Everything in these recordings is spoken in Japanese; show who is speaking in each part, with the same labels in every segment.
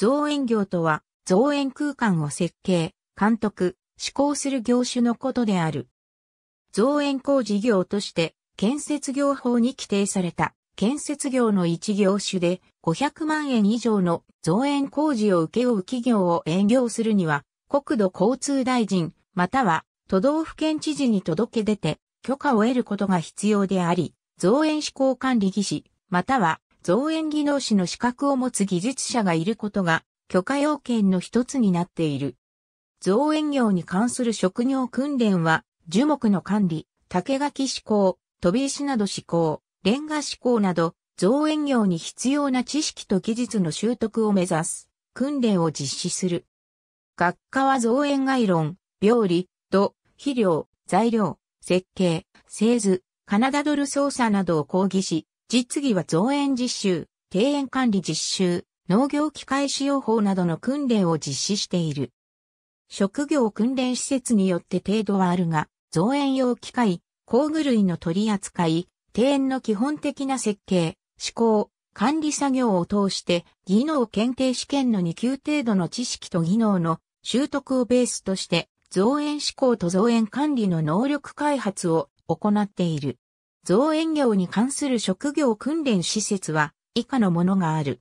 Speaker 1: 造園業とは、造園空間を設計、監督、施行する業種のことである。造園工事業として、建設業法に規定された、建設業の一業種で、500万円以上の造園工事を請け負う企業を営業するには、国土交通大臣、または都道府県知事に届け出て、許可を得ることが必要であり、造園施行管理技師、または造園技能士の資格を持つ技術者がいることが許可要件の一つになっている。造園業に関する職業訓練は、樹木の管理、竹垣志向、飛び石など志向、レンガ志向など、造園業に必要な知識と技術の習得を目指す、訓練を実施する。学科は造園概論、病理、土、肥料、材料、設計、製図、カナダドル操作などを講義し、実技は造園実習、庭園管理実習、農業機械使用法などの訓練を実施している。職業訓練施設によって程度はあるが、造園用機械、工具類の取り扱い、庭園の基本的な設計、施工、管理作業を通して、技能検定試験の2級程度の知識と技能の習得をベースとして、造園施工と造園管理の能力開発を行っている。造園業に関する職業訓練施設は以下のものがある。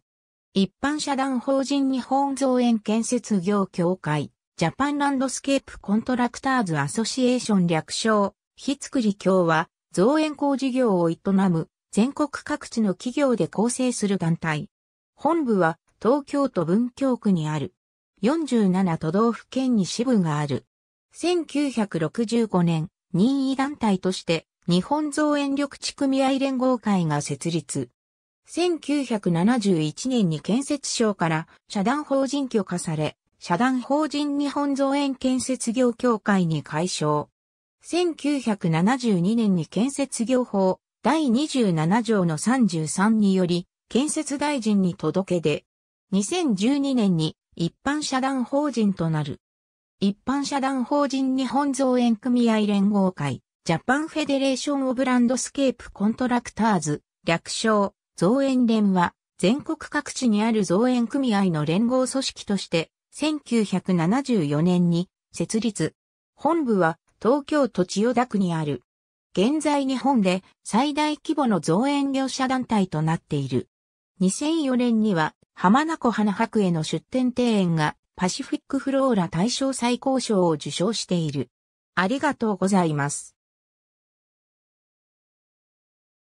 Speaker 1: 一般社団法人日本造園建設業協会、ジャパンランドスケープコントラクターズアソシエーション略称、ひつくり協は、造園工事業を営む、全国各地の企業で構成する団体。本部は、東京都文京区にある。47都道府県に支部がある。1965年、任意団体として、日本造園緑地組合連合会が設立。1971年に建設省から社団法人許可され、社団法人日本造園建設業協会に解消。1972年に建設業法第27条の33により、建設大臣に届け出。2012年に一般社団法人となる。一般社団法人日本造園組合連合会。ジャパンフェデレーション・オブ・ランドスケープ・コントラクターズ、略称、造園連は、全国各地にある造園組合の連合組織として、1974年に設立。本部は東京都千代田区にある。現在日本で最大規模の造園業者団体となっている。2004年には浜名湖花博への出展庭園がパシフィックフローラ大賞最高賞を受賞している。ありがとうございます。